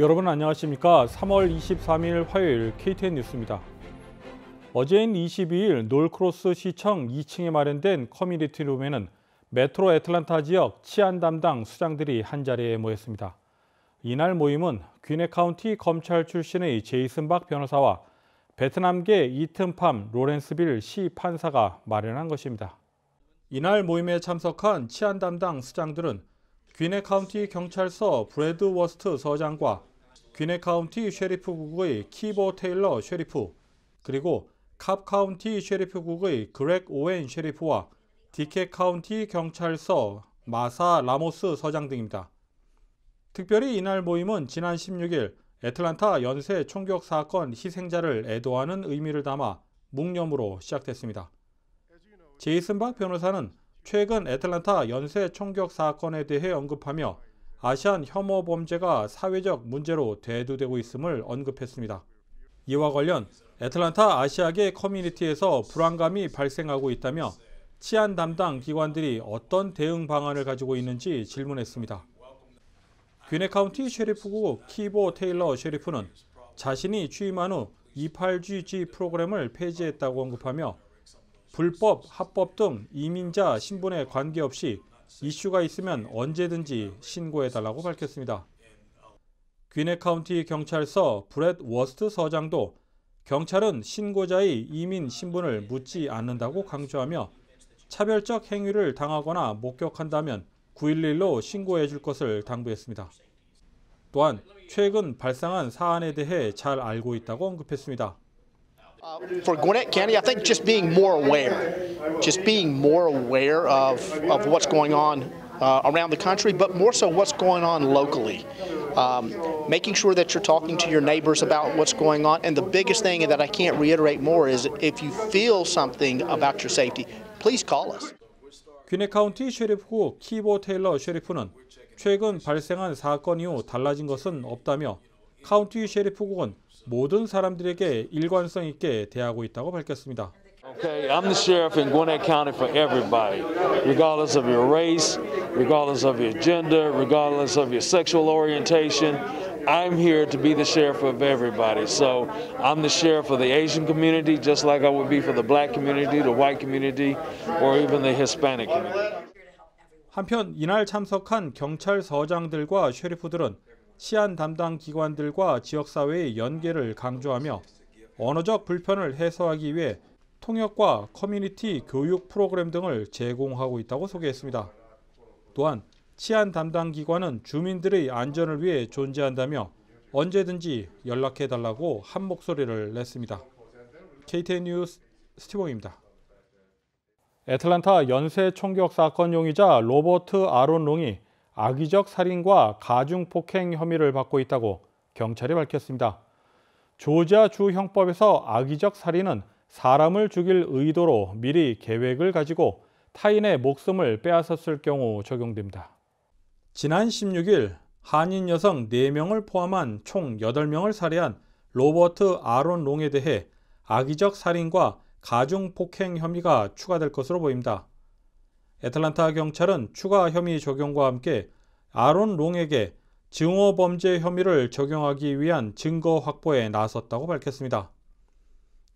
여러분 안녕하십니까? 3월 23일 화요일 KTN 뉴스입니다. 어제인 22일 놀크로스 시청 2층에 마련된 커뮤니티 룸에는 메트로 애틀란타 지역 치안 담당 수장들이 한자리에 모였습니다. 이날 모임은 귀네 카운티 검찰 출신의 제이슨 박 변호사와 베트남계 이튼팜 로렌스빌 시 판사가 마련한 것입니다. 이날 모임에 참석한 치안 담당 수장들은 귀네 카운티 경찰서 브래드 워스트 서장과 귀네 카운티 쉐리프국의 키보 테일러 쉐리프 그리고 캅 카운티 쉐리프국의 그렉 오웬 쉐리프와 디케 카운티 경찰서 마사 라모스 서장 등입니다. 특별히 이날 모임은 지난 16일 애틀란타 연쇄 총격 사건 희생자를 애도하는 의미를 담아 묵념으로 시작됐습니다. 제이슨 박 변호사는 최근 애틀란타 연쇄 총격 사건에 대해 언급하며 아시안 혐오 범죄가 사회적 문제로 대두되고 있음을 언급했습니다. 이와 관련 애틀란타 아시아계 커뮤니티에서 불안감이 발생하고 있다며 치안 담당 기관들이 어떤 대응 방안을 가지고 있는지 질문했습니다. 귀네 카운티 쉐리프국 키보 테일러 쉐리프는 자신이 취임한 후 28GG 프로그램을 폐지했다고 언급하며 불법, 합법 등 이민자 신분에 관계없이 이슈가 있으면 언제든지 신고해달라고 밝혔습니다. 귀네 카운티 경찰서 브렛 워스트 서장도 경찰은 신고자의 이민 신분을 묻지 않는다고 강조하며 차별적 행위를 당하거나 목격한다면 911로 신고해 줄 것을 당부했습니다. 또한 최근 발생한 사안에 대해 잘 알고 있다고 언급했습니다. Uh, for Gwinnett County, I think just being more aware, just being more aware of, of what's going on uh, around the country, but more so what's going on locally. Um, making sure that you're talking to your neighbors about what's going on. And the biggest thing that I can't reiterate more is if you feel something about your safety, please call us. 카운티 후 키보 테일러 최근 발생한 사건 이후 달라진 것은 없다며 카운티 셰리프 국은 모든 사람들에게 일관성 있게 대하고 있다고 밝혔습니다. Okay, I'm the sheriff in Gwinnett County for everybody, regardless of your race, regardless of your gender, regardless of your sexual orientation. I'm here to be the sheriff of everybody. So I'm the sheriff of the Asian community, just like I would be for the black community, the white community, or even the Hispanic community. 한편 이날 참석한 경찰서장들과 셰리프들은 치안 담당 기관들과 지역사회의 연계를 강조하며 언어적 불편을 해소하기 위해 통역과 커뮤니티 교육 프로그램 등을 제공하고 있다고 소개했습니다. 또한 치안 담당 기관은 주민들의 안전을 위해 존재한다며 언제든지 연락해달라고 한 목소리를 냈습니다. KTN 뉴스 스티봉입니다. 애틀란타 연쇄 총격 사건 용의자 로버트 아론 롱이 악의적 살인과 가중폭행 혐의를 받고 있다고 경찰이 밝혔습니다. 조지아 주 형법에서 악의적 살인은 사람을 죽일 의도로 미리 계획을 가지고 타인의 목숨을 빼앗았을 경우 적용됩니다. 지난 16일 한인 여성 4명을 포함한 총 8명을 살해한 로버트 아론 롱에 대해 악의적 살인과 가중폭행 혐의가 추가될 것으로 보입니다. 애틀란타 경찰은 추가 혐의 적용과 함께 아론 롱에게 증오 범죄 혐의를 적용하기 위한 증거 확보에 나섰다고 밝혔습니다.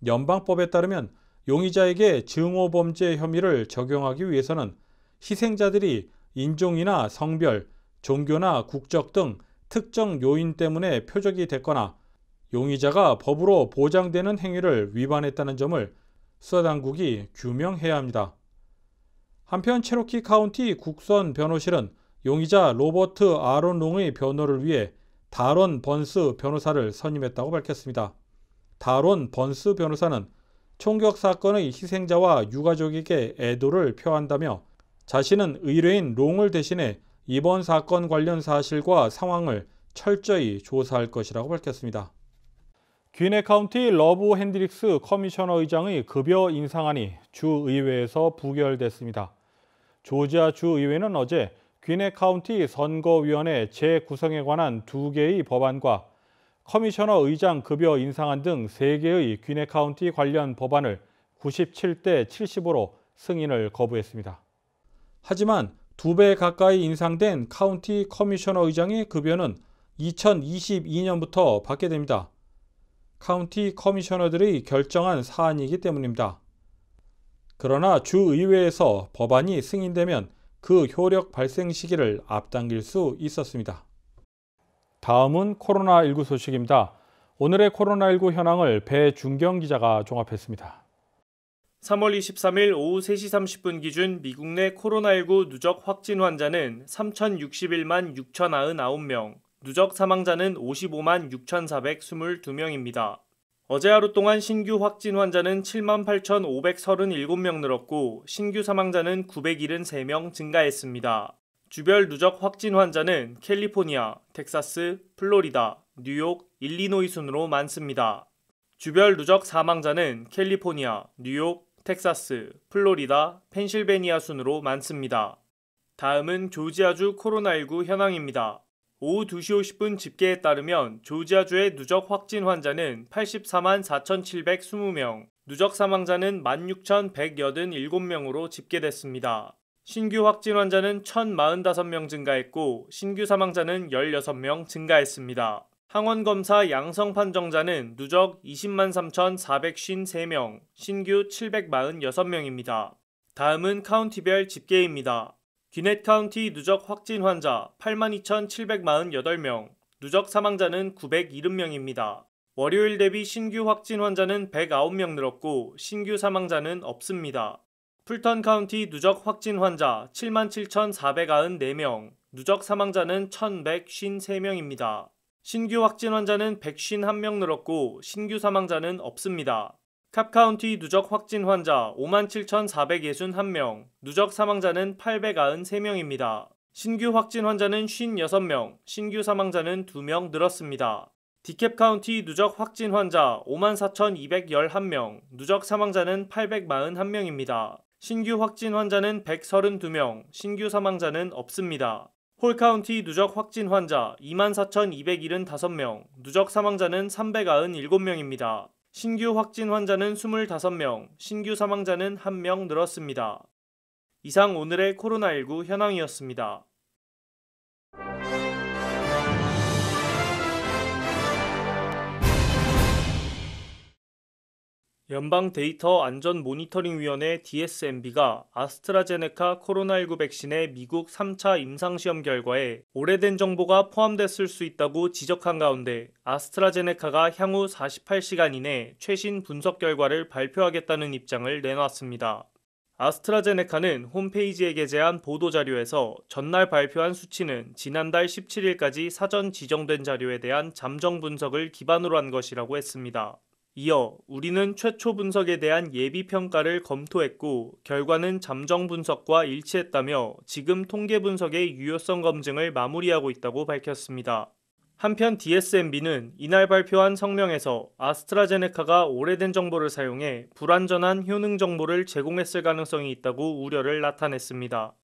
연방법에 따르면 용의자에게 증오 범죄 혐의를 적용하기 위해서는 희생자들이 인종이나 성별, 종교나 국적 등 특정 요인 때문에 표적이 됐거나 용의자가 법으로 보장되는 행위를 위반했다는 점을 수사당국이 규명해야 합니다. 한편 체로키 카운티 국선 변호실은 용의자 로버트 아론 롱의 변호를 위해 다론 번스 변호사를 선임했다고 밝혔습니다. 다론 번스 변호사는 총격 사건의 희생자와 유가족에게 애도를 표한다며 자신은 의뢰인 롱을 대신해 이번 사건 관련 사실과 상황을 철저히 조사할 것이라고 밝혔습니다. 귀네 카운티 러브 핸드릭스 커미셔너 의장의 급여 인상안이 주의회에서 부결됐습니다. 조지아 주의회는 어제 귀네 카운티 선거위원회 재구성에 관한 두 개의 법안과 커미셔너 의장 급여 인상안 등 세 개의 귀네 카운티 관련 법안을 97대 7 5로 승인을 거부했습니다. 하지만 두 배 가까이 인상된 카운티 커미셔너 의장의 급여는 2022년부터 받게 됩니다. 카운티 커미셔너들이 결정한 사안이기 때문입니다. 그러나 주의회에서 법안이 승인되면 그 효력 발생 시기를 앞당길 수 있었습니다. 다음은 코로나19 소식입니다. 오늘의 코로나19 현황을 배중경 기자가 종합했습니다. 3월 23일 오후 3시 30분 기준 미국 내 코로나19 누적 확진 환자는 3,061만 6,099명, 누적 사망자는 55만 6,422명입니다. 어제 하루 동안 신규 확진 환자는 78,537명 늘었고 신규 사망자는 973명 증가했습니다. 주별 누적 확진 환자는 캘리포니아, 텍사스, 플로리다, 뉴욕, 일리노이 순으로 많습니다. 주별 누적 사망자는 캘리포니아, 뉴욕, 텍사스, 플로리다, 펜실베니아 순으로 많습니다. 다음은 조지아주 코로나19 현황입니다. 오후 2시 50분 집계에 따르면 조지아주의 누적 확진 환자는 84만 4,720명, 누적 사망자는 16,187명으로 집계됐습니다. 신규 확진 환자는 1,045명 증가했고 신규 사망자는 16명 증가했습니다. 항원 검사 양성 판정자는 누적 20만 3,453명, 신규 746명입니다. 다음은 카운티별 집계입니다. 기넷 카운티 누적 확진 환자 82,748명, 누적 사망자는 970명입니다. 월요일 대비 신규 확진 환자는 109명 늘었고 신규 사망자는 없습니다. 풀턴 카운티 누적 확진 환자 77,494명, 누적 사망자는 1,153명입니다. 신규 확진 환자는 151명 늘었고 신규 사망자는 없습니다. 캡카운티 누적 확진 환자 57,461명, 누적 사망자는 893명입니다. 신규 확진 환자는 56명, 신규 사망자는 2명 늘었습니다. 디캡 카운티 누적 확진 환자 54,211명, 누적 사망자는 841명입니다. 신규 확진 환자는 132명, 신규 사망자는 없습니다. 홀 카운티 누적 확진 환자 24,275명, 누적 사망자는 397명입니다. 신규 확진 환자는 25명, 신규 사망자는 1명 늘었습니다. 이상 오늘의 코로나19 현황이었습니다. 연방 데이터 안전 모니터링 위원회 DSMB가 아스트라제네카 코로나19 백신의 미국 3차 임상시험 결과에 오래된 정보가 포함됐을 수 있다고 지적한 가운데 아스트라제네카가 향후 48시간 이내 최신 분석 결과를 발표하겠다는 입장을 내놨습니다. 아스트라제네카는 홈페이지에 게재한 보도자료에서 전날 발표한 수치는 지난달 17일까지 사전 지정된 자료에 대한 잠정 분석을 기반으로 한 것이라고 했습니다. 이어 우리는 최초 분석에 대한 예비 평가를 검토했고 결과는 잠정 분석과 일치했다며 지금 통계 분석의 유효성 검증을 마무리하고 있다고 밝혔습니다. 한편 DSMB는 이날 발표한 성명에서 아스트라제네카가 오래된 정보를 사용해 불완전한 효능 정보를 제공했을 가능성이 있다고 우려를 나타냈습니다.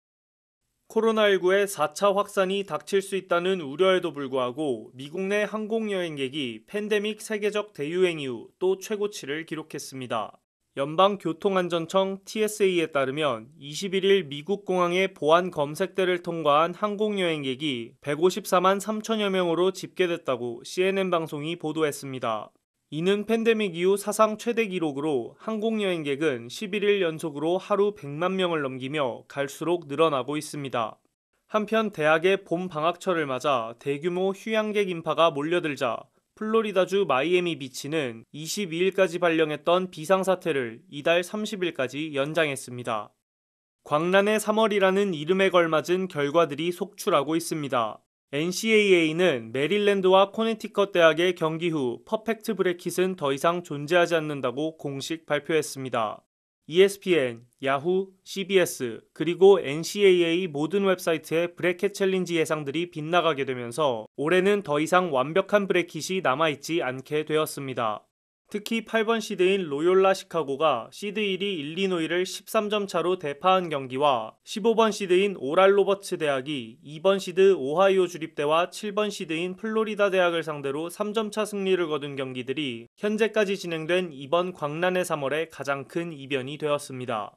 코로나19의 4차 확산이 닥칠 수 있다는 우려에도 불구하고 미국 내 항공 여행객이 팬데믹 세계적 대유행 이후 또 최고치를 기록했습니다. 연방교통안전청 TSA에 따르면 21일 미국 공항의 보안 검색대를 통과한 항공 여행객이 154만 3천여 명으로 집계됐다고 CNN 방송이 보도했습니다. 이는 팬데믹 이후 사상 최대 기록으로 항공여행객은 11일 연속으로 하루 100만 명을 넘기며 갈수록 늘어나고 있습니다. 한편 대학의 봄 방학철을 맞아 대규모 휴양객 인파가 몰려들자 플로리다주 마이애미 비치는 22일까지 발령했던 비상사태를 이달 30일까지 연장했습니다. 광란의 3월이라는 이름에 걸맞은 결과들이 속출하고 있습니다. NCAA는 메릴랜드와 코네티컷 대학의 경기 후 퍼펙트 브래킷은더 이상 존재하지 않는다고 공식 발표했습니다. ESPN, 야후, CBS, 그리고 NCAA 모든 웹사이트에 브레켓 챌린지 예상들이 빗나가게 되면서 올해는 더 이상 완벽한 브레킷이 남아있지 않게 되었습니다. 특히 8번 시드인 로욜라 시카고가 시드 1위 일리노이를 13점 차로 대파한 경기와 15번 시드인 오랄 로버츠 대학이 2번 시드 오하이오 주립대와 7번 시드인 플로리다 대학을 상대로 3점 차 승리를 거둔 경기들이 현재까지 진행된 이번 광란의 3월의 가장 큰 이변이 되었습니다.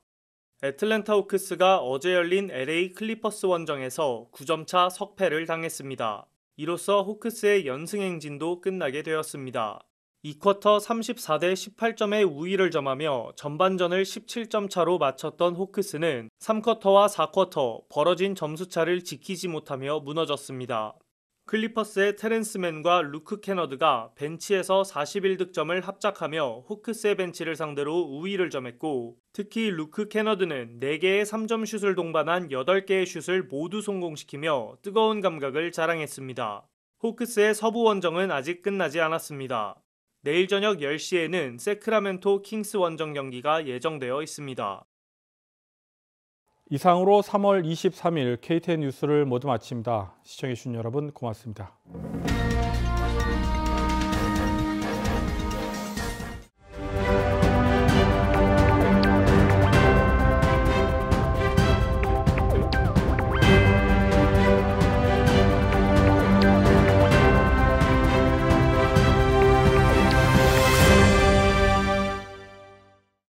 애틀랜타 호크스가 어제 열린 LA 클리퍼스 원정에서 9점 차 석패를 당했습니다. 이로써 호크스의 연승 행진도 끝나게 되었습니다. 2쿼터 34대 18점의 우위를 점하며 전반전을 17점 차로 마쳤던 호크스는 3쿼터와 4쿼터 벌어진 점수차를 지키지 못하며 무너졌습니다. 클리퍼스의 테렌스맨과 루크 캐너드가 벤치에서 41득점을 합작하며 호크스의 벤치를 상대로 우위를 점했고 특히 루크 캐너드는 4개의 3점 슛을 동반한 8개의 슛을 모두 성공시키며 뜨거운 감각을 자랑했습니다. 호크스의 서부 원정은 아직 끝나지 않았습니다. 내일 저녁 10시에는 세크라멘토 킹스 원정 경기가 예정되어 있습니다. 이상으로 3월 23일 KTN 뉴스를 모두 마칩니다. 시청해주신 여러분 고맙습니다.